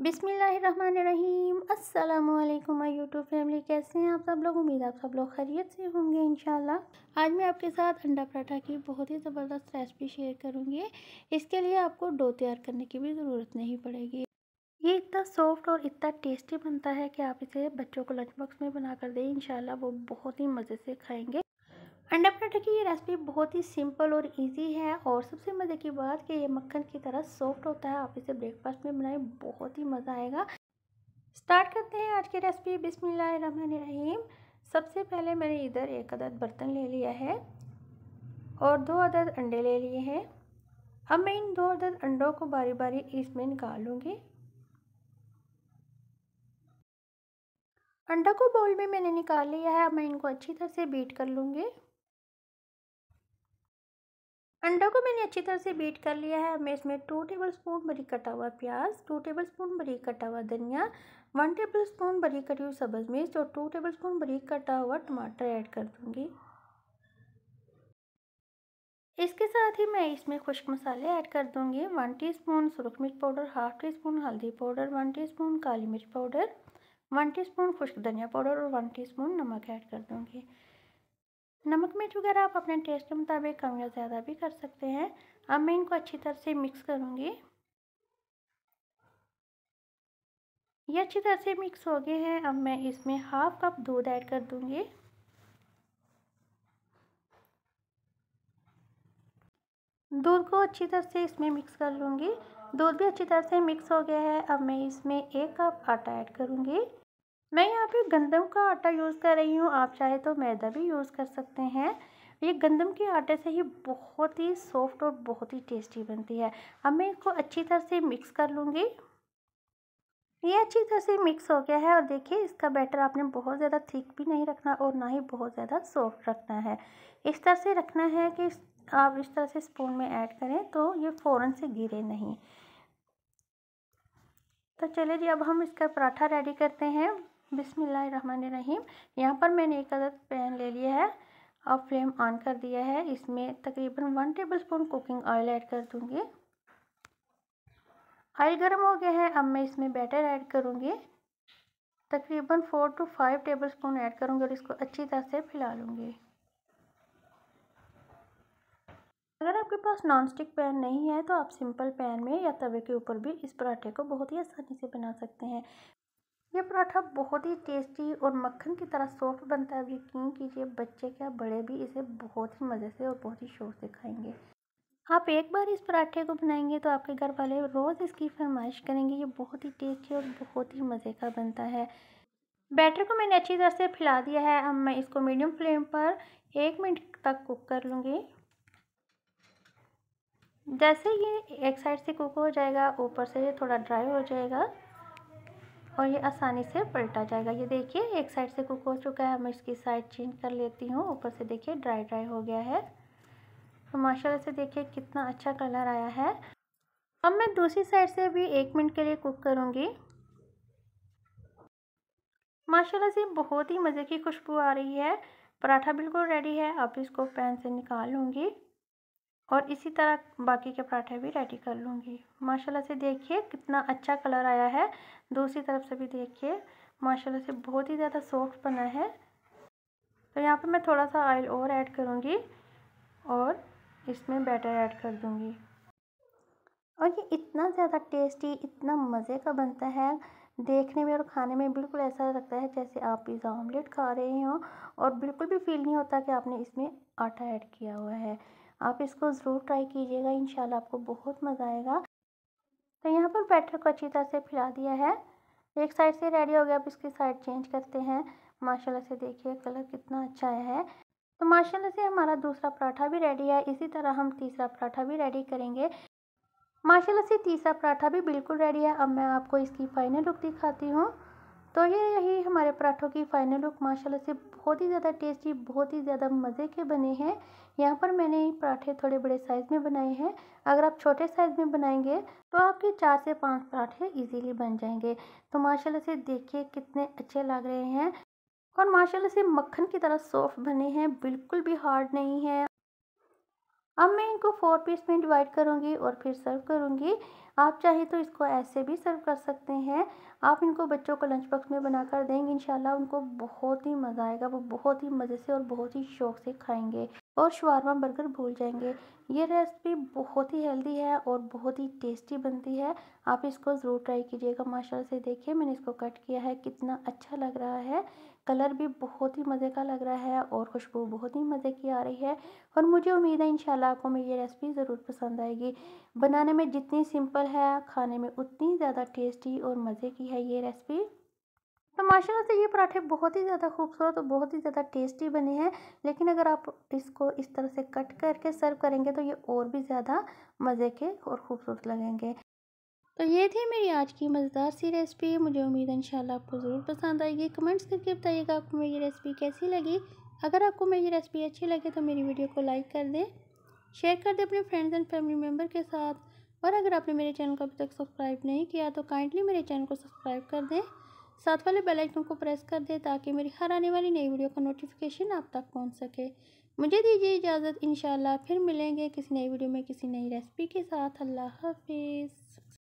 बिसमीम अल्लाम my YouTube family कैसे हैं आप सब लोग उम्मीद आप सब लोग खैरियत से होंगे इन आज मैं आपके साथ अंडा पराठा की बहुत ही ज़बरदस्त रेसिपी शेयर करूँगी इसके लिए आपको डो तैयार करने की भी ज़रूरत नहीं पड़ेगी ये इतना सॉफ्ट और इतना टेस्टी बनता है कि आप इसे बच्चों को लंच बॉक्स में बना कर दें इन वो बहुत ही मज़े से खाएँगे अंडा पराठे की ये रेसिपी बहुत ही सिंपल और इजी है और सबसे मज़े की बात कि ये मक्खन की तरह सॉफ्ट होता है आप इसे ब्रेकफास्ट में बनाएं बहुत ही मज़ा आएगा स्टार्ट करते हैं आज की रेसिपी बिसमीम सबसे पहले मैंने इधर एक अदद बर्तन ले लिया है और दो अदद अंडे ले लिए हैं अब मैं इन दो अदद अंडों को बारी बारी इसमें निकाल लूँगी अंडा को बोल में मैंने निकाल लिया है अब मैं इनको अच्छी तरह से बीट कर लूँगी अंडा को मैंने अच्छी तरह से बीट कर लिया है मैं इसमें टू टेबल स्पून बरी कटा हुआ प्याज टू टेबल स्पून बरी कटा हुआ धनिया वन टेबल स्पून बरी कटी हुई सब्ज़ मिर्च और टू टेबल स्पून बरी कटा हुआ टमाटर ऐड कर दूँगी इसके साथ ही मैं इसमें खुश्क मसाले ऐड कर दूंगी वन स्पून सुरख मिर्च पाउडर हाफ टी स्पून हल्दी पाउडर वन स्पून काली मिर्च पाउडर वन स्पून खुश्क धनिया पाउडर और वन स्पून नमक ऐड कर दूँगी नमक मिर्च वगैरह आप अपने टेस्ट के मुताबिक कम या ज़्यादा भी कर सकते हैं अब मैं इनको अच्छी तरह से मिक्स करूँगी ये अच्छी तरह से मिक्स हो गए हैं अब मैं इसमें हाफ कप दूध ऐड कर दूँगी दूध को अच्छी तरह से इसमें मिक्स कर लूँगी दूध भी अच्छी तरह से मिक्स हो गया है अब मैं इसमें एक कप आटा ऐड करूँगी मैं यहाँ पे गंदम का आटा यूज़ कर रही हूँ आप चाहे तो मैदा भी यूज़ कर सकते हैं ये गंदम के आटे से ही बहुत ही सॉफ्ट और बहुत ही टेस्टी बनती है अब मैं इसको अच्छी तरह से मिक्स कर लूँगी ये अच्छी तरह से मिक्स हो गया है और देखिए इसका बैटर आपने बहुत ज़्यादा थिक भी नहीं रखना और ना ही बहुत ज़्यादा सॉफ्ट रखना है इस तरह से रखना है कि आप इस तरह से स्पून में ऐड करें तो ये फ़ौरन से गिरे नहीं तो चलिए जी अब हम इसका पराठा रेडी करते हैं बिसमीम यहाँ पर मैंने एक अदद पैन ले लिया है और फ्लेम ऑन कर दिया है इसमें तकरीबन one tablespoon cooking oil add कर दूँगी ऑयल गर्म हो गया है अब मैं इसमें बैटर ऐड करूँगी तकरीबन four to five tablespoon add करूँगी और इसको अच्छी तरह से फैला लूँगी अगर आपके पास नॉन स्टिक पैन नहीं है तो आप सिंपल पैन में या तवे के ऊपर भी इस पराठे को बहुत ही आसानी से बना सकते हैं ये पराठा बहुत ही टेस्टी और मक्खन की तरह सॉफ्ट बनता है यकीन कीजिए बच्चे क्या बड़े भी इसे बहुत ही मज़े से और बहुत ही शोर से खाएंगे आप एक बार इस पराठे को बनाएंगे तो आपके घर वाले रोज़ इसकी फरमाइश करेंगे ये बहुत ही टेस्टी और बहुत ही मज़े का बनता है बैटर को मैंने अच्छी तरह से फैला दिया है अब मैं इसको मीडियम फ्लेम पर एक मिनट तक कुक कर लूँगी जैसे ये एक साइड से कुक हो जाएगा ऊपर से थोड़ा ड्राई हो जाएगा और ये आसानी से पलटा जाएगा ये देखिए एक साइड से कुक हो चुका है मैं इसकी साइड चेंज कर लेती हूँ ऊपर से देखिए ड्राई ड्राई हो गया है तो माशाल्लाह से देखिए कितना अच्छा कलर आया है अब मैं दूसरी साइड से भी एक मिनट के लिए कुक करूँगी माशाल्लाह से बहुत ही मज़े की खुशबू आ रही है पराठा बिल्कुल रेडी है अब इसको पैन से निकाल लूँगी और इसी तरह बाकी के पराठे भी रेडी कर लूँगी माशाल्लाह से देखिए कितना अच्छा कलर आया है दूसरी तरफ से भी देखिए माशाल्लाह से बहुत ही ज़्यादा सॉफ्ट बना है तो यहाँ पर मैं थोड़ा सा ऑयल और ऐड करूँगी और इसमें बैटर ऐड कर दूँगी और ये इतना ज़्यादा टेस्टी इतना मज़े का बनता है देखने में और खाने में बिल्कुल ऐसा लगता है जैसे आप पिज़्ज़ा ऑमलेट खा रहे हो और बिल्कुल भी फील नहीं होता कि आपने इसमें आटा ऐड किया हुआ है आप इसको ज़रूर ट्राई कीजिएगा इन आपको बहुत मज़ा आएगा तो यहाँ पर बैटर को अच्छी तरह से फिला दिया है एक साइड से रेडी हो गया अब इसकी साइड चेंज करते हैं माशाल्लाह से देखिए कलर कितना अच्छा आया है तो माशाल्लाह से हमारा दूसरा पराठा भी रेडी है इसी तरह हम तीसरा पराठा भी रेडी करेंगे माशाल्लाह से तीसरा पराठा भी बिल्कुल रेडी है अब मैं आपको इसकी फ़ाइनल लुक दिखाती हूँ तो ये रही हमारे पराठों की फाइनल लुक माशाल्लाह से बहुत ही ज़्यादा टेस्टी बहुत ही ज़्यादा मज़े के बने हैं यहाँ पर मैंने पराठे थोड़े बड़े साइज़ में बनाए हैं अगर आप छोटे साइज़ में बनाएंगे तो आपके चार से पांच पराठे इजीली बन जाएंगे तो माशाल्लाह से देखिए कितने अच्छे लग रहे हैं और माशाल्लाह से मक्खन की तरह सॉफ्ट बने हैं बिल्कुल भी हार्ड नहीं है अब मैं इनको फोर पीस में डिवाइड करूँगी और फिर सर्व करूँगी आप चाहे तो इसको ऐसे भी सर्व कर सकते हैं आप इनको बच्चों को लंच बॉक्स में बना कर देंगे इंशाल्लाह उनको बहुत ही मज़ा आएगा वो बहुत ही मज़े से और बहुत ही शौक़ से खाएंगे और शवारमा बर्गर भूल जाएंगे ये रेसिपी बहुत ही हेल्दी है और बहुत ही टेस्टी बनती है आप इसको ज़रूर ट्राई कीजिएगा माशाल्लाह से देखिए मैंने इसको कट किया है कितना अच्छा लग रहा है कलर भी बहुत ही मज़े का लग रहा है और खुशबू बहुत ही मज़े की आ रही है और मुझे उम्मीद है इंशाल्लाह आपको मेरी ये रेसिपी ज़रूर पसंद आएगी बनाने में जितनी सिंपल है खाने में उतनी ज़्यादा टेस्टी और मज़े की है ये रेसिपी तो माशाल्लाह से ये पराठे बहुत ही ज़्यादा खूबसूरत और बहुत ही ज़्यादा टेस्टी बने हैं लेकिन अगर आप इसको इस तरह से कट करके सर्व करेंगे तो ये और भी ज़्यादा मज़े के और ख़ूबसूरत लगेंगे तो ये थी मेरी आज की मज़ेदार सी रेसिपी मुझे उम्मीद है इंशाल्लाह आपको ज़रूर पसंद आएगी कमेंट्स करके बताइएगा आपको मेरी रेसिपी कैसी लगी अगर आपको मेरी रेसिपी अच्छी लगे तो मेरी वीडियो को लाइक कर दें शेयर कर दें अपने फ्रेंड्स एंड फैमिली मेम्बर के साथ और अगर आपने मेरे चैनल को अभी तक सब्सक्राइब नहीं किया तो काइंडली मेरे चैनल को सब्सक्राइब कर दें साथ वाले बेल आइकन को प्रेस कर दें ताकि मेरी हर आने वाली नई वीडियो का नोटिफिकेशन आप तक पहुंच सके मुझे दीजिए इजाज़त इन फिर मिलेंगे किसी नई वीडियो में किसी नई रेसिपी के साथ अल्लाह हाफिज़